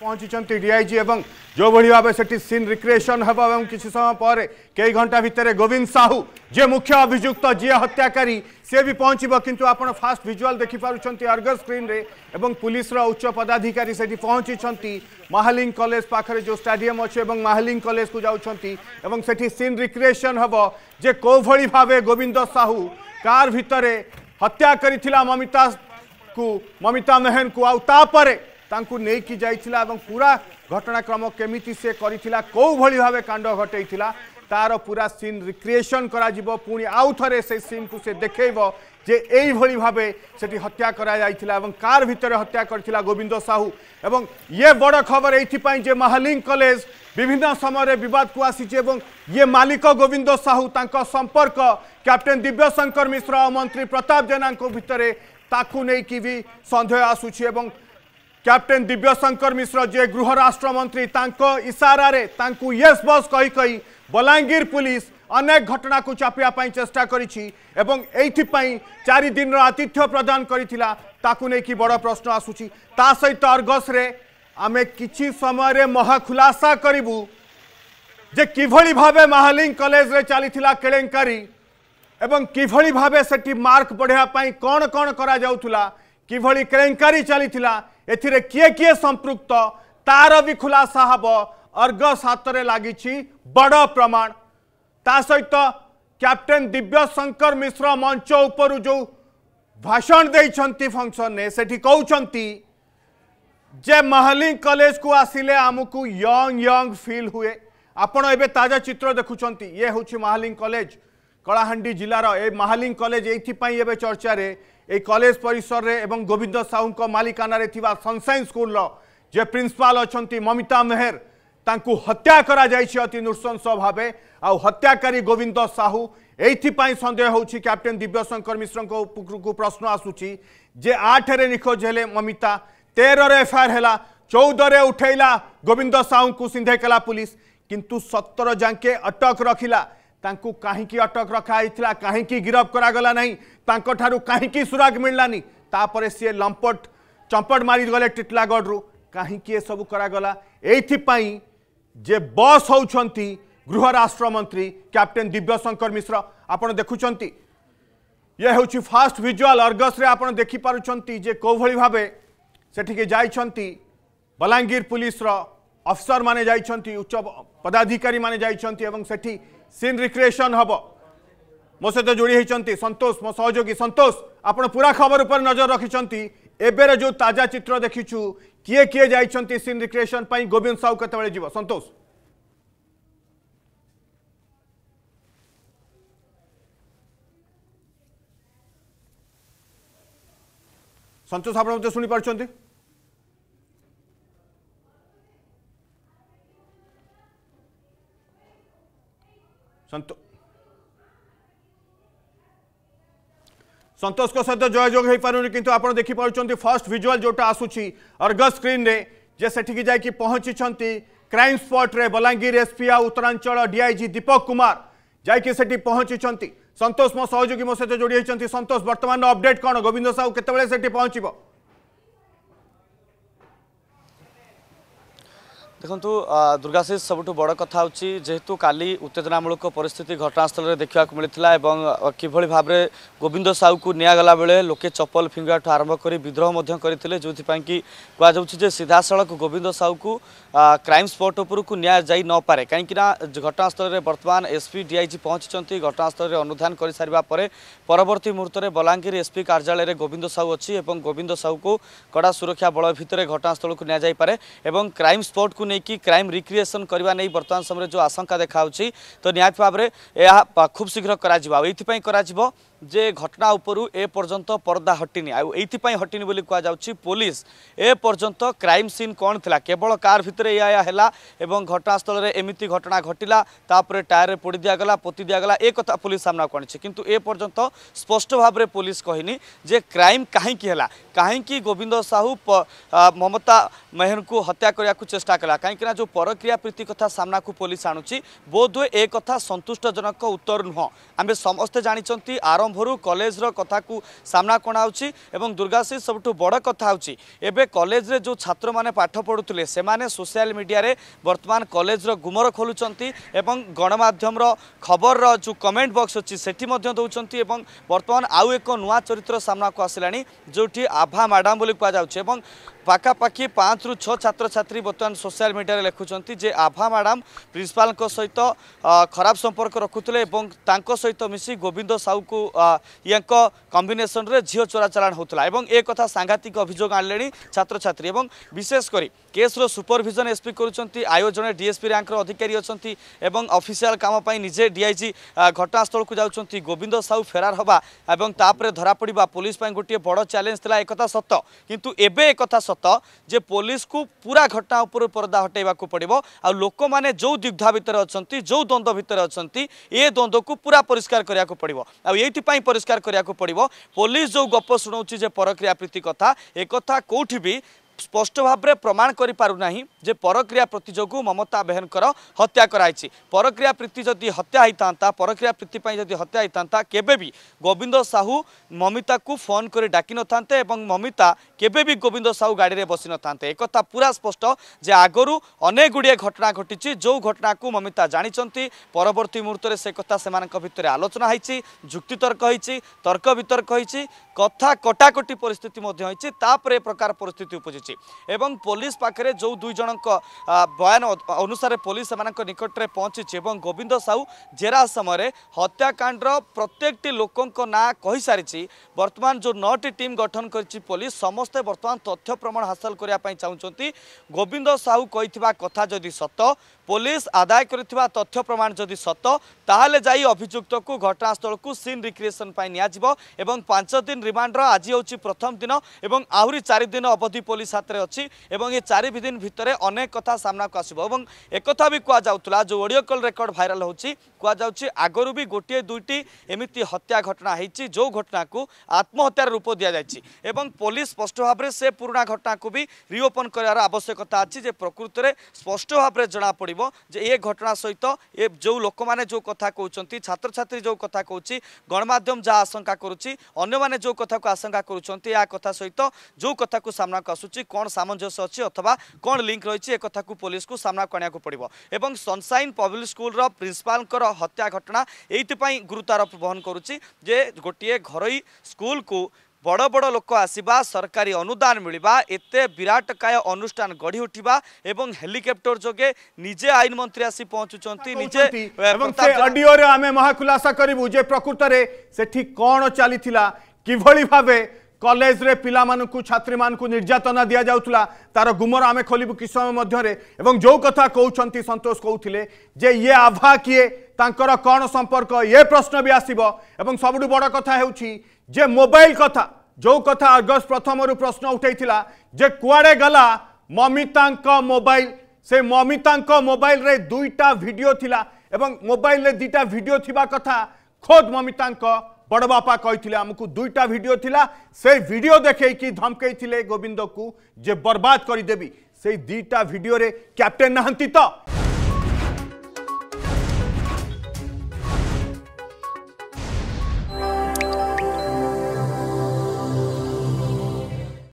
पहुंची डीआईजी एवं जो भाई भाव से सीन रिक्रिएसन हम और किसी समय पर कई घंटा भितर गोविंद साहू जे मुख्य अभियुक्त जी हत्याकारी सी भी पहुँच किंतु आप फास्ट भिजुआल देखिपुट अर्ग स्क्रीन रे एवं पुलिस उच्च पदाधिकारी से पहुंची महाली कलेज पाखे जो स्टाडियम अच्छे और कलेज को जाठी सीन रिक्रिएसन हम जे कौ भाव गोविंद साहू कार भितर हत्या कर ममिता को ममिता मेहन को आपर ତାଙ୍କୁ ନେଇକି ଯାଇଥିଲା ଏବଂ ପୁରା ଘଟଣାକ୍ରମ କେମିତି ସେ କରିଥିଲା କେଉଁଭଳି ଭାବେ କାଣ୍ଡ ଘଟେଇଥିଲା ତାର ପୁରା ସିନ୍ ରିକ୍ରିଏସନ୍ କରାଯିବ ପୁଣି ଆଉ ଥରେ ସେ ସିନ୍କୁ ସେ ଦେଖେଇବ ଯେ ଏଇଭଳି ଭାବେ ସେଠି ହତ୍ୟା କରାଯାଇଥିଲା ଏବଂ କାର୍ ଭିତରେ ହତ୍ୟା କରିଥିଲା ଗୋବିନ୍ଦ ସାହୁ ଏବଂ ଇଏ ବଡ଼ ଖବର ଏଇଥିପାଇଁ ଯେ ମାହାଲିଂ କଲେଜ ବିଭିନ୍ନ ସମୟରେ ବିବାଦକୁ ଆସିଛି ଏବଂ ଇଏ ମାଲିକ ଗୋବିନ୍ଦ ସାହୁ ତାଙ୍କ ସମ୍ପର୍କ କ୍ୟାପ୍ଟେନ୍ ଦିବ୍ୟଶଙ୍କର ମିଶ୍ର ମନ୍ତ୍ରୀ ପ୍ରତାପ ଜେନାଙ୍କ ଭିତରେ ତାକୁ ନେଇକି ବି ସନ୍ଦେହ ଆସୁଛି ଏବଂ କ୍ୟାପ୍ଟେନ୍ ଦିବ୍ୟଶଙ୍କର ମିଶ୍ର ଯିଏ ଗୃହ ରାଷ୍ଟ୍ରମନ୍ତ୍ରୀ ତାଙ୍କ ଇସାରାରେ ତାଙ୍କୁ ୟେସ୍ ବସ୍ କହି କହି ବଲାଙ୍ଗୀର ପୁଲିସ୍ ଅନେକ ଘଟଣାକୁ ଚାପିବା ପାଇଁ ଚେଷ୍ଟା କରିଛି ଏବଂ ଏଇଥିପାଇଁ ଚାରିଦିନର ଆତିଥ୍ୟ ପ୍ରଦାନ କରିଥିଲା ତାକୁ ନେଇକି ବଡ଼ ପ୍ରଶ୍ନ ଆସୁଛି ତା ସହିତ ଅର୍ଗସରେ ଆମେ କିଛି ସମୟରେ ମହାଖୁଲାସା କରିବୁ ଯେ କିଭଳି ଭାବେ ମାହାଲିଂ କଲେଜରେ ଚାଲିଥିଲା କେଳେଙ୍କାରୀ ଏବଂ କିଭଳି ଭାବେ ସେଠି ମାର୍କ ବଢ଼ାଇବା ପାଇଁ କ'ଣ କ'ଣ କରାଯାଉଥିଲା କିଭଳି କେଳେଙ୍କାରୀ ଚାଲିଥିଲା किए किए संपृक्त तार भी खुलासा हम अर्घ सतर लगी बड़ प्रमाण ता सहित तो कैप्टेन दिव्य शंकर मिश्र मंच उपर जो भाषण दे फंक्शन से कहते जे महाली कलेज को आसिले आमको यंग यंग फील हुए आपण एवं ताजा चित्र देखुंट ये हूँ महाली कलेज कलाहां जिलार ए महाली कलेज ये चर्चा এই কলেজ পরিসরের এবং গোবিন্দ সাউঙ্ক মালিকানার সনসাইন স্কুলর যে প্রিন্সিপাল অনেক মমিতা মেহের ତାଙ୍କୁ ହତ୍ୟା କରାଯାଇଛି ଅତି ନୃଶଂସ ଭାବେ ଆଉ ହତ୍ୟାକାରୀ ଗୋବିନ୍ଦ ସାହୁ ଏଇଥିପାଇଁ ସନ୍ଦେହ ହେଉଛି କ୍ୟାପ୍ଟେନ୍ ଦିବ୍ୟଶଙ୍କର ମିଶ୍ରଙ୍କ ଉପରକୁ ପ୍ରଶ୍ନ ଆସୁଛି ଯେ ଆଠରେ ନିଖୋଜ ହେଲେ ମମିତା ତେରରେ ଏଫଆଇଆର୍ ହେଲା ଚଉଦରେ ଉଠେଇଲା ଗୋବିନ୍ଦ ସାହୁଙ୍କୁ ସିନ୍ଧେକେଲା ପୁଲିସ୍ କିନ୍ତୁ ସତର ଯାଙ୍କେ ଅଟକ ରଖିଲା कहीं अटक रखाई कहीं गिरफ्त करागलाना कहीं सुराग मिललानी तापर सी लंपट चंपट मारीगले टीटलागड़ कहीं सब कर यहीपाई जे बस हो गृह राष्ट्रमंत्री क्याप्टेन दिव्यशंकर मिश्र आप देखुं ये हूँ फास्ट भिजुआल अर्गस देखिपे कौली भाव से बलांगीर पुलिस अफसर मैंने उच्च पदाधिकारी मैंने जाठी सीन रिक्रिएसन हम मो सहित जोड़ी होती सतोष मो सहयोगी सतोष आप पूरा खबर पर नजर रखिंट एबेर जो ताजा चित्र देखीचु किए किए joint scene recreation Govind Sahu केत सतोष सतोष आप शुणी पार्टी संतो संतोष सहित जयजोग हो पार कि आपड़ देखिपुट फर्स्ट भिजुआल जोटा आसूरी अर्ग स्क्रीन रे जे से पहुंची क्राइम स्पट्रे बलांगीर एसपी आ उत्तरांचल डीआईजी दीपक कुमार जाकि पहुंची संतोष मो सहयोगी मो सहित जोड़ी होती संतोष बर्तमान अपडेट कौन गोविंद साहू केत पहुंचब ଦେଖନ୍ତୁ ଦୁର୍ଗାଶିଷ ସବୁଠୁ ବଡ଼ କଥା ହେଉଛି ଯେହେତୁ କାଲି ଉତ୍ତେଜନାମୂଳକ ପରିସ୍ଥିତି ଘଟଣାସ୍ଥଳରେ ଦେଖିବାକୁ ମିଳିଥିଲା ଏବଂ କିଭଳି ଭାବରେ ଗୋବିନ୍ଦ ସାହୁକୁ ନିଆଗଲା ବେଳେ ଲୋକେ ଚପଲ ଫିଙ୍ଗିବାଠୁ ଆରମ୍ଭ କରି ବିଦ୍ରୋହ ମଧ୍ୟ କରିଥିଲେ ଯେଉଁଥିପାଇଁ କି କୁହାଯାଉଛି ଯେ ସିଧାସଳଖ ଗୋବିନ୍ଦ ସାହୁକୁ କ୍ରାଇମ୍ ସ୍ପଟ୍ ଉପରକୁ ନିଆଯାଇ ନପାରେ କାହିଁକିନା ଘଟଣାସ୍ଥଳରେ ବର୍ତ୍ତମାନ ଏସ୍ପି ଡିଆଇଜି ପହଞ୍ଚିଛନ୍ତି ଘଟଣାସ୍ଥଳରେ ଅନୁଧ୍ୟାନ କରିସାରିବା ପରେ ପରବର୍ତ୍ତୀ ମୁହୂର୍ତ୍ତରେ ବଲାଙ୍ଗୀର ଏସ୍ପି କାର୍ଯ୍ୟାଳୟରେ ଗୋବିନ୍ଦ ସାହୁ ଅଛି ଏବଂ ଗୋବିନ୍ଦ ସାହୁକୁ କଡ଼ା ସୁରକ୍ଷା ବଳ ଭିତରେ ଘଟଣାସ୍ଥଳକୁ ନିଆଯାଇପାରେ ଏବଂ କ୍ରାଇମ୍ ସ୍ପଟ୍କୁ नहीं कि क्राइम रिक्रिएसन करने नहीं बर्तमान समय जो आशंका देखा तो निहत भाव में खूब शीघ्र हो जे घटना उपरूर्त पर्दा हटिनी आईपाई हटिनी बोली कहु पुलिस एपर्तंत क्राइम सीन कौन थी केवल कार भितर या घटनास्थल एमती घटना घटला तापर टायर पोड़ दिगला पोती दिगला एक कथा पुलिस सामना किंतु ए पर्यंत स्पष्ट भाव में पुलिस कहनी जे क्राइम कहीं कहीं गोविंद साहू ममता मेहर को हत्या करने को चेस्टा कला କାହିଁକିନା ଯେଉଁ ପରକ୍ରିୟା ପ୍ରୀତି କଥା ସାମ୍ନାକୁ ପୋଲିସ ଆଣୁଛି ବୋଧହୁଏ ଏ କଥା ସନ୍ତୁଷ୍ଟଜନକ ଉତ୍ତର ନୁହଁ ଆମେ ସମସ୍ତେ ଜାଣିଛନ୍ତି ଆରମ୍ଭରୁ କଲେଜର କଥାକୁ ସାମ୍ନାକୁ ଅଣାହେଉଛି ଏବଂ ଦୁର୍ଗାଶ୍ରୀ ସବୁଠୁ ବଡ଼ କଥା ହେଉଛି ଏବେ କଲେଜରେ ଯେଉଁ ଛାତ୍ରମାନେ ପାଠ ପଢ଼ୁଥିଲେ ସେମାନେ ସୋସିଆଲ ମିଡ଼ିଆରେ ବର୍ତ୍ତମାନ କଲେଜର ଗୁମର ଖୋଲୁଛନ୍ତି ଏବଂ ଗଣମାଧ୍ୟମର ଖବରର ଯେଉଁ କମେଣ୍ଟ ବକ୍ସ ଅଛି ସେଠି ମଧ୍ୟ ଦେଉଛନ୍ତି ଏବଂ ବର୍ତ୍ତମାନ ଆଉ ଏକ ନୂଆ ଚରିତ୍ର ସାମ୍ନାକୁ ଆସିଲାଣି ଯେଉଁଠି ଆଭା ମ୍ୟାଡ଼ାମ୍ ବୋଲି କୁହାଯାଉଛି ଏବଂ ପାଖାପାଖି ପାଞ୍ଚରୁ ଛଅ ଛାତ୍ରଛାତ୍ରୀ ବର୍ତ୍ତମାନ ସୋସିଆଲ সোশ্যাল মিডিয়ায় লেখুচার যে আভা ম্যাডাম প্রিন্সিপাল সহিত খারাপ সম্পর্ক রাখুলে এবং তাঁক সহিত মিশি গোবিন্দ সাউকু ইয়ে কম্বিনেসনরে ঝিও চোরা চালাণ হোলা এবং এ কথা সাংঘাতিক অভিযোগ আনলে ছাত্রছাত্রী এবং বিশেষ করে কেস্র সুপরভিজন এসপি করছেন আয়ো জনে ডিএসপি র্যাঙ্কর অধিকারী অনেক এবং অফিসিয়াল কাম নিজে ডিআইজি ঘটনাস্থলক যাচ্ছেন গোবিন্দ সাউ ফেরার হওয়া এবং তাপরে ধরা পড়া পুলিশ গোটিয়ে বড় চ্যালেঞ্জ লা একথা সত কিন্তু এবে একথা সত যে পুলিশকু পুরা ঘটনা উপরে পর্দা ପରଦା ହଟାଇବାକୁ ପଡ଼ିବ ଆଉ ଲୋକମାନେ ଯେଉଁ ଦିଗ୍ଧା ଭିତରେ ଅଛନ୍ତି ଯେଉଁ ଦ୍ୱନ୍ଦ୍ୱ ଭିତରେ ଅଛନ୍ତି ଏ ଦ୍ୱନ୍ଦ୍ୱକୁ ପୁରା ପରିଷ୍କାର କରିବାକୁ ପଡ଼ିବ ଆଉ ଏଇଥିପାଇଁ ପରିଷ୍କାର କରିବାକୁ ପଡ଼ିବ ପୋଲିସ ଯେଉଁ ଗପ ଶୁଣଉଛି ଯେ ପରକ୍ରିୟା ପ୍ରୀତି କଥା ଏକଥା କେଉଁଠି ବି स्पष्ट भा प्रमाण परक्रिया गरिपरक्रिया प्रति ममता बेहरको हत्या गराइछ परक्रिया प्रीति हत्या पक्रिया प्रीति हत्या भी गोविंद साहू ममिता को फोन न ममिता नमिता भी गोविंद साहू गाडी बसि न एक पूरा स्पष्ट जे अनेक अनेकगुडे घटना घटिन्छ जो को ममिता मुहूर्त जाने पवर्ती मुहुर्तोचना जुक्तितर्क है तर्क वितर्क हुन्छ कथा कटाकटी परिस्थिति परिस्थितिमा प्रकार परिस्थिति उपजु ଆସୁଛି ଏବଂ ପୋଲିସ ପାଖରେ ଯେଉଁ ଦୁଇ ଜଣଙ୍କ ବୟାନ ଅନୁସାରେ ପୋଲିସ ସେମାନଙ୍କ ନିକଟରେ ପହଞ୍ଚିଛି ଏବଂ ଗୋବିନ୍ଦ ସାହୁ ଜେରା ସମୟରେ ହତ୍ୟାକାଣ୍ଡର ପ୍ରତ୍ୟେକଟି ଲୋକଙ୍କ ନାଁ କହିସାରିଛି ବର୍ତ୍ତମାନ ଯେଉଁ ନଅଟି ଟିମ୍ ଗଠନ କରିଛି ପୋଲିସ ସମସ୍ତେ ବର୍ତ୍ତମାନ ତଥ୍ୟ ପ୍ରମାଣ ହାସଲ କରିବା ପାଇଁ ଚାହୁଁଛନ୍ତି ଗୋବିନ୍ଦ ସାହୁ କହିଥିବା କଥା ଯଦି ସତ পুলিশ আদায় করে তথ্য প্রমাণ যদি সত তাহলে যাই অভিযুক্তক ঘটনাস্থলক সিন রিক্রিয়েসন নিয়াযিব এবং পাঁচ দিন রিমান্ডর আজ হচ্ছে প্রথম দিন এবং আহরি চারিদিন অবধি পুলিশ হাতের অছি এবং এই চারিদিন ভিতরে অনেক কথা সামনাকু আসব এবং একথা বি কুযাওলা যে অডিও কল রেকর্ড ভাইরাল হচ্ছে কুযাচ্ছে আগর বি গোটিয়ে দুইটি এমিতি হত্যা ঘটনা হয়েছি যে ঘটনাকু আত্মহত্যার রূপ দিয়া যাই এবং পুলিশ স্পষ্ট ভাবে সে পুরোনা ঘটনাকু বি রিওপন করার আবশ্যকতা আছে যে প্রকৃতরে স্পষ্ট ভাবে জনা পড়ব ହେବ ଯେ ଏ ଘଟଣା ସହିତ ଏ ଯେଉଁ ଲୋକମାନେ ଯେଉଁ କଥା କହୁଛନ୍ତି ଛାତ୍ରଛାତ୍ରୀ ଯେଉଁ କଥା କହୁଛି ଗଣମାଧ୍ୟମ ଯାହା ଆଶଙ୍କା କରୁଛି ଅନ୍ୟମାନେ ଯେଉଁ କଥାକୁ ଆଶଙ୍କା କରୁଛନ୍ତି ଏହା କଥା ସହିତ ଯେଉଁ କଥାକୁ ସାମ୍ନାକୁ ଆସୁଛି କ'ଣ ସାମଞ୍ଜସ୍ୟ ଅଛି ଅଥବା କ'ଣ ଲିଙ୍କ୍ ରହିଛି ଏ କଥାକୁ ପୋଲିସକୁ ସାମ୍ନାକୁ ଆଣିବାକୁ ପଡ଼ିବ ଏବଂ ସନସାଇନ୍ ପବ୍ଲିକ୍ ସ୍କୁଲର ପ୍ରିନ୍ସିପାଲଙ୍କର ହତ୍ୟା ଘଟଣା ଏଇଥିପାଇଁ ଗୁରୁତ୍ୱାରୋପ ବହନ କରୁଛି ଯେ ଗୋଟିଏ ଘରୋଇ ସ୍କୁଲକୁ বড় বড় লোক আসবা সরকারি অনুদান মিলবা এতে বিরাটকায় অনুষ্ঠান গড়ি উঠিবা এবং হেলিকপ্টর যোগে নিজে আইন মন্ত্রী আসি পৌঁছুচার নিজে এবং সে অডিওরে আমি মহাখুলাসা করিবু যে প্রকৃতরে সেটি কোণ চালিছিলা কিভাবে ভাবে কলেজরে পিলামানকু ছাত্রীমানকু নির্যাতনা দিয়া যাউতলা তার গুমর আমি খোলিবু কি সময় মধ্যরে এবং যৌ কথা কৌছন্তি সন্তোষ কৌথিলে যে ইয়ে আভা কিয়ে তাঙ্কর কোন সম্পর্ক ইয়ে প্রশ্ন বি আসিব এবং সবুঠু বড় কথা হেউছি যে মোবাইল কথা যে কথা আগস্ট প্রথমর প্রশ্ন উঠাই যে কুয়াড়ে গলা মমিতাঙ্ক মোবাইল সে মমিতাঙ্ক মোবাইলরে দুইটা ভিডিও লা এবং মোবাইলরে দুইটা ভিডিও থিবা কথা খোদ মমিতাঙ্ক বড় বাপা কইলে আমি দুইটা ভিডিও লা সেই ভিডিও দেখেকি ধমকাইলে গোবিন্দকু যে বরবাদ করিদেবি সেই দুইটা ভিডিওরে ক্যাপ্টেন নাহান্তি তো